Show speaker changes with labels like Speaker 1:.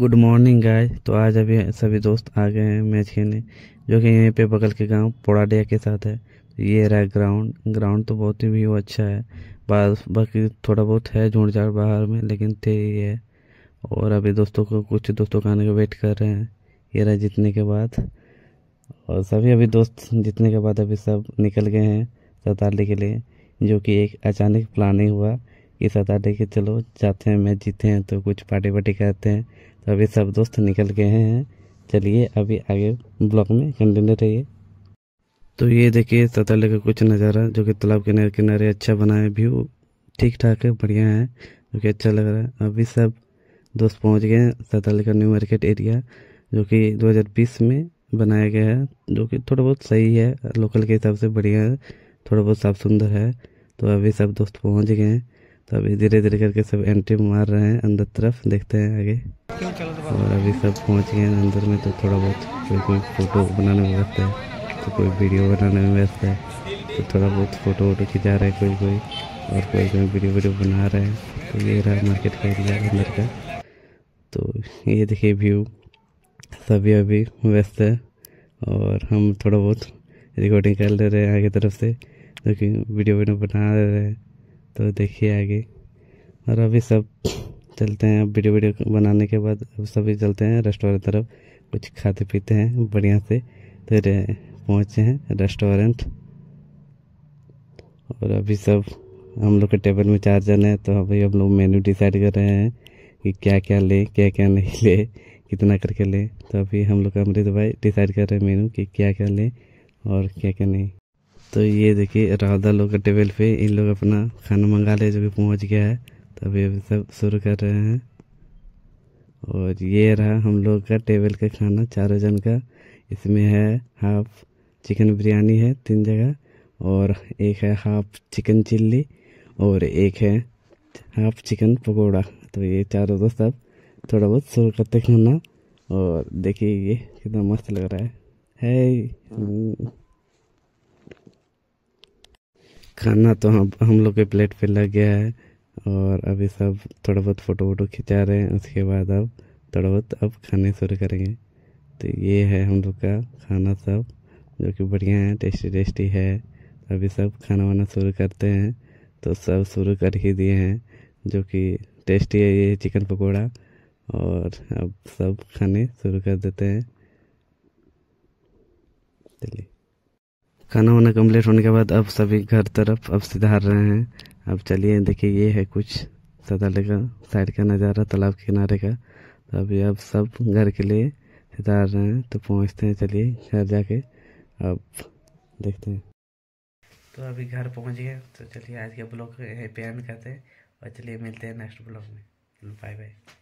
Speaker 1: good morning गाय तो आज अभी सभी दोस्त आ गए हैं मैच खेलने जो कि यहीं पे बगल के गांव पोड़ाडिया के साथ है ये रहा ग्राउंड ग्राउंड तो बहुत ही व्यू अच्छा है बाहर बाकी थोड़ा बहुत है झूठ झाड़ बाहर में लेकिन थे ही है और अभी दोस्तों को कुछ दोस्तों का आने का वेट कर रहे हैं ये रहा जीतने के बाद और सभी अभी दोस्त जीतने के बाद अभी सब निकल गए हैं सतारने के लिए जो कि एक अचानक प्लानिंग हुआ इस अदा डे के चलो जाते हैं मैच जीते हैं तो कुछ पार्टी वार्टी करते हैं तो अभी सब दोस्त निकल गए हैं चलिए अभी आगे ब्लॉक में कंटिन्यू रहिए तो ये देखिए सतरले का कुछ नज़ारा जो कि तालाब किनारे किनारे अच्छा बना है व्यू ठीक ठाक है बढ़िया है जो कि अच्छा लग रहा है अभी सब दोस्त पहुंच गए हैं सतरले का न्यू मार्केट एरिया जो कि 2020 में बनाया गया है जो कि थोड़ा बहुत सही है लोकल के हिसाब से बढ़िया है थोड़ा बहुत साफ सुंदर है तो अभी सब दोस्त पहुँच गए हैं तो अभी धीरे धीरे करके सब एंट्री मार रहे हैं अंदर तरफ देखते हैं आगे और अभी सब पहुंच गए हैं अंदर में तो थोड़ा बहुत कोई कोई फ़ोटो बनाने में व्यस्त है तो कोई वीडियो बनाने में व्यस्त है तो थोड़ा बहुत फ़ोटो वोटो खिंचा रहे हैं कोई कोई और कोई कोई वीडियो वीडियो बना रहे हैं तो ये रहा मार्केट का एरिया अंदर का तो ये देखिए व्यू सभी अभी व्यस्त है और हम थोड़ा बहुत रिकॉर्डिंग कर ले रहे हैं आगे तरफ से क्योंकि वीडियो वीडियो बना रहे हैं तो देखिए आगे और अभी सब चलते हैं अब वीडियो वीडियो बनाने के बाद अब सभी चलते हैं रेस्टोरेंट तरफ कुछ खाते पीते हैं बढ़िया से तो पहुँचे हैं रेस्टोरेंट और अभी सब हम लोग के टेबल में चार जन हैं तो अभी हम लोग मेन्यू डिसाइड कर रहे हैं कि क्या क्या लें क्या क्या नहीं लें कितना करके लें तो अभी हम लोग अमृत भाई डिसाइड कर रहे हैं मेनू कि क्या क्या लें और क्या क्या नहीं तो ये देखिए राधा लोग का टेबल पे इन लोग अपना खाना मंगा ले जो कि पहुंच गया है तो अभी अभी सब शुरू कर रहे हैं और ये रहा हम लोग का टेबल का खाना चारों जन का इसमें है हाफ चिकन बिरयानी है तीन जगह और एक है हाफ चिकन चिल्ली और एक है हाफ चिकन पकौड़ा तो ये चारों दोस्त अब थोड़ा बहुत शुरू करते खाना और देखिए ये कितना मस्त लग रहा है है खाना तो हम हम लोग के प्लेट पे लग गया है और अभी सब थोड़ा बहुत फ़ोटो वोटो खिंचा रहे हैं उसके बाद अब थोड़ा बहुत अब खाने शुरू करेंगे तो ये है हम लोग का खाना सब जो कि बढ़िया है टेस्टी टेस्टी है अभी सब खाना वाना शुरू करते हैं तो सब शुरू कर ही दिए हैं जो कि टेस्टी है ये चिकन पकौड़ा और अब सब खाने शुरू कर देते हैं चलिए खाना वाना कम्प्लीट होने के बाद अब सभी घर तरफ अब सिधार रहे हैं अब चलिए देखिए ये है कुछ सदाले का साइड का नज़ारा तालाब के किनारे का तो अभी अब सब घर के लिए सिधार रहे हैं तो पहुँचते हैं चलिए घर जाके अब देखते हैं तो अभी घर पहुँच गए तो चलिए आज के ब्लॉग पे एंड करते हैं और चलिए मिलते हैं नेक्स्ट ब्लॉग में बाय बाय